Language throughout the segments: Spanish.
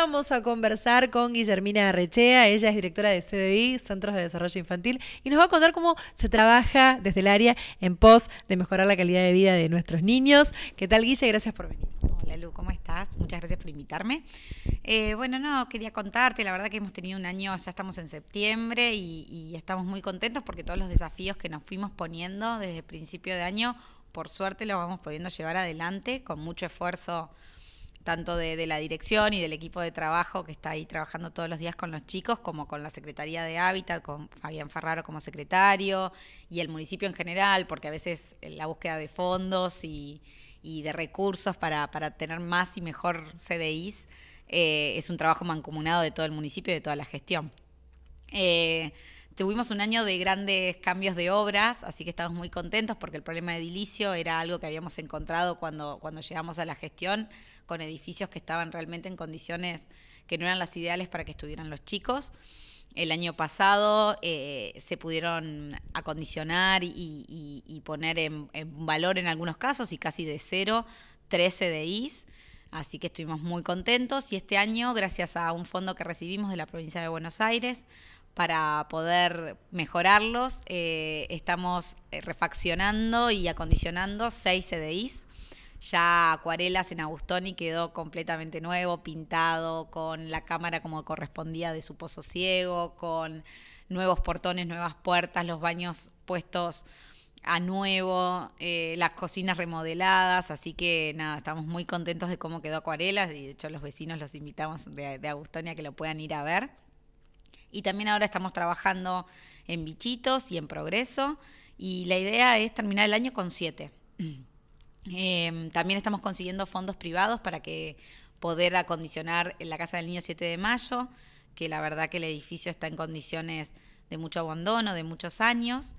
Vamos a conversar con Guillermina Arrechea, ella es directora de CDI, Centros de Desarrollo Infantil, y nos va a contar cómo se trabaja desde el área en pos de mejorar la calidad de vida de nuestros niños. ¿Qué tal, Guille? Gracias por venir. Hola, Lu, ¿cómo estás? Muchas gracias por invitarme. Eh, bueno, no, quería contarte, la verdad que hemos tenido un año, ya estamos en septiembre y, estamos muy contentos porque todos los desafíos que nos fuimos poniendo desde el principio de año, por suerte los vamos pudiendo llevar adelante con mucho esfuerzo tanto de, la dirección y del equipo de trabajo que está ahí trabajando todos los días con los chicos, como con la Secretaría de Hábitat, con Fabián Ferraro como secretario y el municipio en general, porque a veces la búsqueda de fondos y, de recursos para, tener más y mejor CDIs eh, es un trabajo mancomunado de todo el municipio y de toda la gestión. Eh, Tuvimos un año de grandes cambios de obras, así que estamos muy contentos porque el problema de edilicio era algo que habíamos encontrado cuando, cuando llegamos a la gestión, con edificios que estaban realmente en condiciones que no eran las ideales para que estuvieran los chicos. El año pasado eh, se pudieron acondicionar y, poner en, valor en algunos casos y casi de cero 13 is Así que estuvimos muy contentos y este año, gracias a un fondo que recibimos de la provincia de Buenos Aires para poder mejorarlos. Eh, estamos eh, refaccionando y acondicionando seis CDIs. Ya acuarelas en Agustoni quedó completamente nuevo, pintado, con la cámara como correspondía de su pozo ciego, con nuevos portones, nuevas puertas, los baños puestos a nuevo, eh, las cocinas remodeladas, así que nada, estamos muy contentos de cómo quedó Acuarelas y de hecho los vecinos los invitamos de, de a que lo puedan ir a ver. Y también ahora estamos trabajando en bichitos y en progreso. Y la idea es terminar el año con siete. Em, también estamos consiguiendo fondos privados para que poder acondicionar la Casa del Niño 7 de Mayo, que la verdad que el edificio está en condiciones de mucho abandono, de muchos años,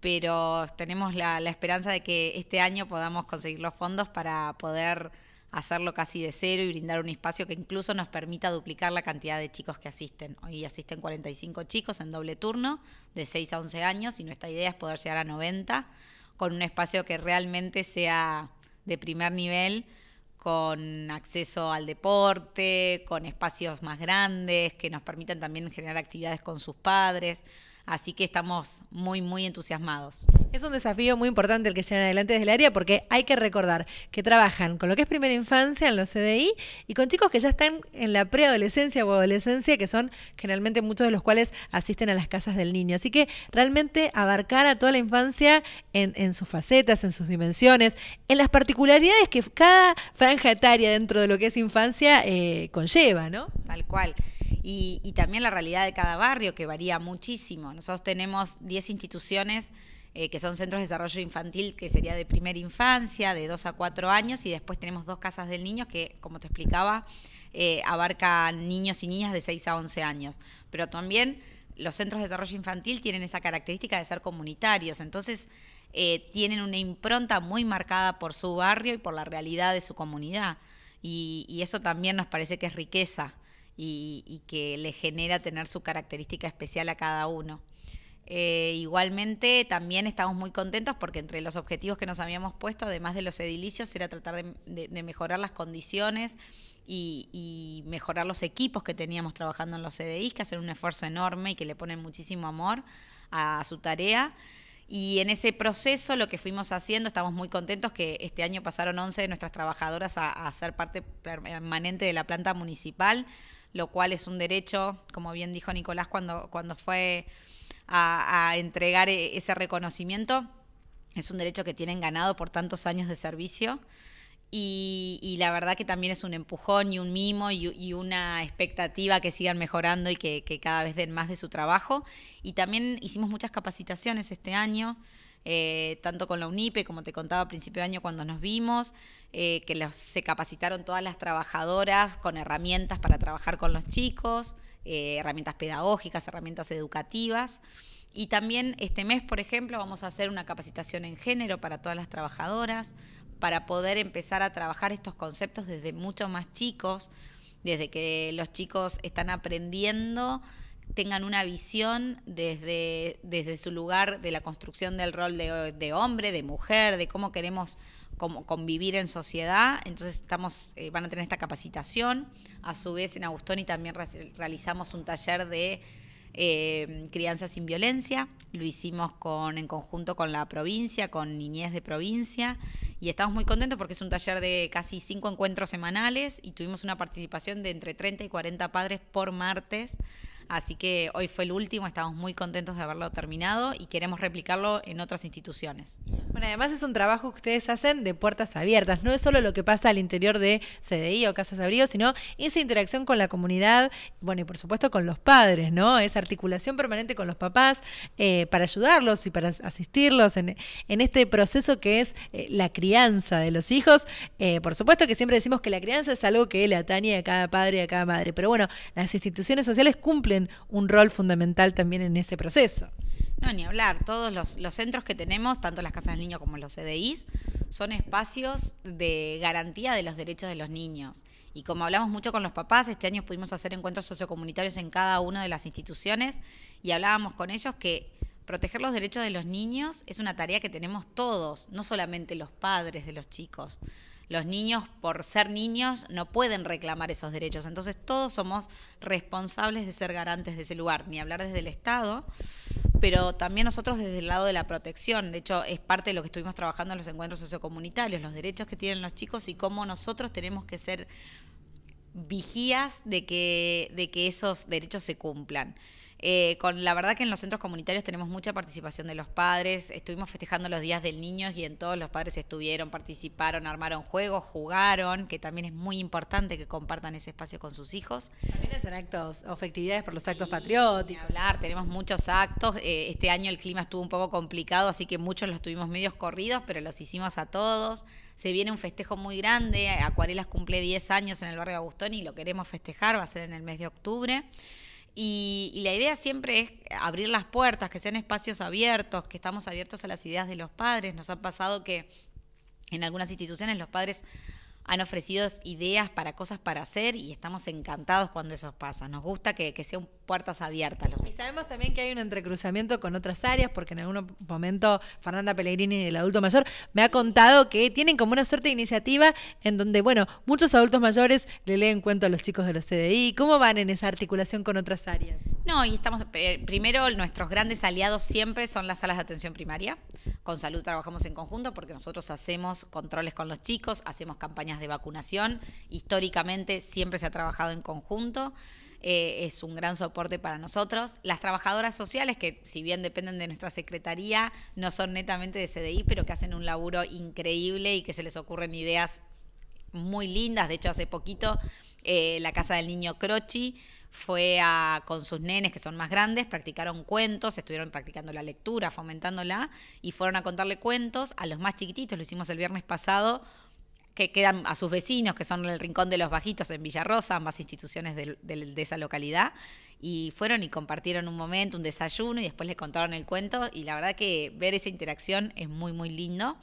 pero tenemos la, la esperanza de que este año podamos conseguir los fondos para poder hacerlo casi de cero y brindar un espacio que incluso nos permita duplicar la cantidad de chicos que asisten. Hoy asisten 45 chicos en doble turno, de 6 a 11 años, y nuestra idea es poder llegar a 90 con un espacio que realmente sea de primer nivel, con acceso al deporte, con espacios más grandes, que nos permitan también generar actividades con sus padres. Así que estamos muy, muy entusiasmados. Es un desafío muy importante el que llevan adelante desde el área porque hay que recordar que trabajan con lo que es primera infancia en los CDI y con chicos que ya están en la preadolescencia o adolescencia, que son generalmente muchos de los cuales asisten a las casas del niño. Así que realmente abarcar a toda la infancia en, sus facetas, en sus dimensiones, en las particularidades que cada franja etaria dentro de lo que es infancia eh, conlleva, ¿no? Tal cual y, también la realidad de cada barrio que varía muchísimo. Nosotros tenemos 10 instituciones eh, que son centros de desarrollo infantil, que sería de primera infancia, de 2 a 4 años, y después tenemos dos casas del niño que, como te explicaba, eh, abarcan niños y niñas de 6 a 11 años. Pero también los centros de desarrollo infantil tienen esa característica de ser comunitarios, entonces eh, tienen una impronta muy marcada por su barrio y por la realidad de su comunidad. y eso también nos parece que es riqueza y, que le genera tener su característica especial a cada uno. Eh, igualmente, también estamos muy contentos porque entre los objetivos que nos habíamos puesto, además de los edilicios, era tratar de, mejorar las condiciones y, mejorar los equipos que teníamos trabajando en los CDIs, que hacen un esfuerzo enorme y que le ponen muchísimo amor a, su tarea. Y en ese proceso lo que fuimos haciendo, estamos muy contentos que este año pasaron 11 de nuestras trabajadoras a ser parte permanente de la planta municipal lo cual es un derecho, como bien dijo Nicolás cuando, cuando fue a, entregar e, ese reconocimiento, es un derecho que tienen ganado por tantos años de servicio. Y, la verdad que también es un empujón y un mimo y, una expectativa que sigan mejorando y que, cada vez den más de su trabajo. Y también hicimos muchas capacitaciones este año eh, tanto con la UNIPE, como te contaba a principio de año cuando nos vimos, eh, que se capacitaron todas las trabajadoras con herramientas para trabajar con los chicos, eh, herramientas pedagógicas, herramientas educativas. Y también este mes, por ejemplo, vamos a hacer una capacitación en género para todas las trabajadoras, para poder empezar a trabajar estos conceptos desde muchos más chicos, desde que los chicos están aprendiendo tengan una visión desde, desde su lugar de la construcción del rol de, hombre, de mujer, de cómo queremos como convivir en sociedad. Entonces estamos, eh, van a tener esta capacitación. A su vez en Agustoni también realizamos un taller de eh, crianza sin violencia. Lo hicimos con, en conjunto con la provincia, con niñez de provincia. Y estamos muy contentos porque es un taller de casi cinco encuentros semanales y tuvimos una participación de entre 30 y 40 padres por martes Así que hoy fue el último, estamos muy contentos de haberlo terminado y queremos replicarlo en otras instituciones. Bueno, además es un trabajo que ustedes hacen de puertas abiertas. No es solo lo que pasa al interior de CDI o Casas Abrigo, sino esa interacción con la comunidad, bueno, y por supuesto con los padres, ¿no? Esa articulación permanente con los papás eh, para ayudarlos y para asistirlos en, este proceso que es eh, la crianza de los hijos. Eh, por supuesto que siempre decimos que la crianza es algo que le atañe a cada padre y a cada madre, pero bueno, las instituciones sociales cumplen un rol fundamental también en ese proceso. No, ni hablar. Todos los, centros que tenemos, tanto las casas del niño como los CDIs, son espacios de garantía de los derechos de los niños. Y como hablamos mucho con los papás, este año pudimos hacer encuentros sociocomunitarios en cada una de las instituciones y hablábamos con ellos que proteger los derechos de los niños es una tarea que tenemos todos, no solamente los padres de los chicos. Los niños, por ser niños, no pueden reclamar esos derechos. Entonces todos somos responsables de ser garantes de ese lugar, ni hablar desde el Estado pero también nosotros desde el lado de la protección. De hecho, es parte de lo que estuvimos trabajando en los encuentros sociocomunitarios, los derechos que tienen los chicos y cómo nosotros tenemos que ser vigías de que, de que esos derechos se cumplan. Eh, con la verdad que en los centros comunitarios tenemos mucha participación de los padres. Estuvimos festejando los días del niño y en todos los padres estuvieron, participaron, armaron juegos, jugaron, que también es muy importante que compartan ese espacio con sus hijos. También hacen actos o por los actos patrióticos. Hablar, tenemos muchos actos. Eh, este año el clima estuvo un poco complicado, así que muchos los tuvimos medios corridos, pero los hicimos a todos. Se viene un festejo muy grande. Acuarelas cumple 10 años en el barrio Agustón y lo queremos festejar, va a ser en el mes de octubre. Y, la idea siempre es abrir las puertas, que sean espacios abiertos, que estamos abiertos a las ideas de los padres. Nos ha pasado que en algunas instituciones los padres han ofrecido ideas para cosas para hacer y estamos encantados cuando eso pasa. Nos gusta que, que sea un puertas abiertas. Los y sabemos también que hay un entrecruzamiento con otras áreas, porque en algún momento Fernanda Pellegrini, el adulto mayor, me ha contado que tienen como una suerte de iniciativa en donde, bueno, muchos adultos mayores le leen cuento a los chicos de los CDI. ¿Cómo van en esa articulación con otras áreas? No, y estamos, eh, primero, nuestros grandes aliados siempre son las salas de atención primaria. Con salud trabajamos en conjunto porque nosotros hacemos controles con los chicos, hacemos campañas de vacunación. Históricamente siempre se ha trabajado en conjunto. Eh, es un gran soporte para nosotros. Las trabajadoras sociales, que si bien dependen de nuestra secretaría, no son netamente de CDI, pero que hacen un laburo increíble y que se les ocurren ideas muy lindas. De hecho, hace poquito eh, la Casa del Niño Crochi fue a, con sus nenes que son más grandes, practicaron cuentos, estuvieron practicando la lectura, fomentándola, y fueron a contarle cuentos a los más chiquititos, lo hicimos el viernes pasado que quedan a sus vecinos, que son el Rincón de los Bajitos en Villarrosa, ambas instituciones de, esa localidad. Y fueron y compartieron un momento, un desayuno, y después les contaron el cuento. Y la verdad que ver esa interacción es muy, muy lindo.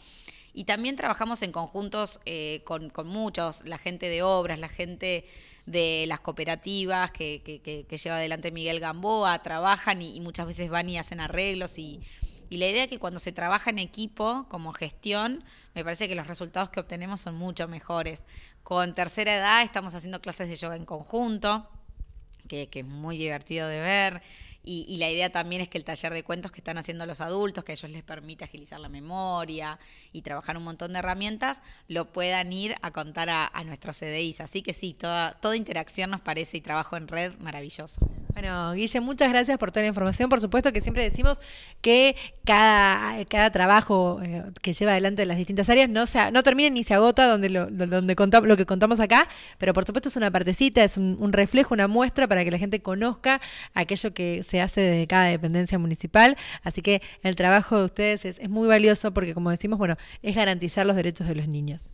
Y también trabajamos en conjuntos eh, con, muchos, la gente de obras, la gente de las cooperativas que, lleva adelante Miguel Gamboa, trabajan y, y, muchas veces van y hacen arreglos y y la idea es que cuando se trabaja en equipo, como gestión, me parece que los resultados que obtenemos son mucho mejores. Con tercera edad estamos haciendo clases de yoga en conjunto, que, que es muy divertido de ver. Y, la idea también es que el taller de cuentos que están haciendo los adultos, que a ellos les permite agilizar la memoria y trabajar un montón de herramientas, lo puedan ir a contar a, nuestros CDIs. Así que sí, toda, toda interacción nos parece y trabajo en red maravilloso. Bueno, Guille, muchas gracias por toda la información. Por supuesto que siempre decimos que cada, cada trabajo eh, que lleva adelante las distintas áreas no, se, no termina ni se agota donde, lo, donde contamos, lo que contamos acá, pero por supuesto es una partecita, es un reflejo, una muestra para que la gente conozca aquello que se se hace desde cada dependencia municipal. Así que el trabajo de ustedes es, es muy valioso porque, como decimos, bueno, es garantizar los derechos de los niños.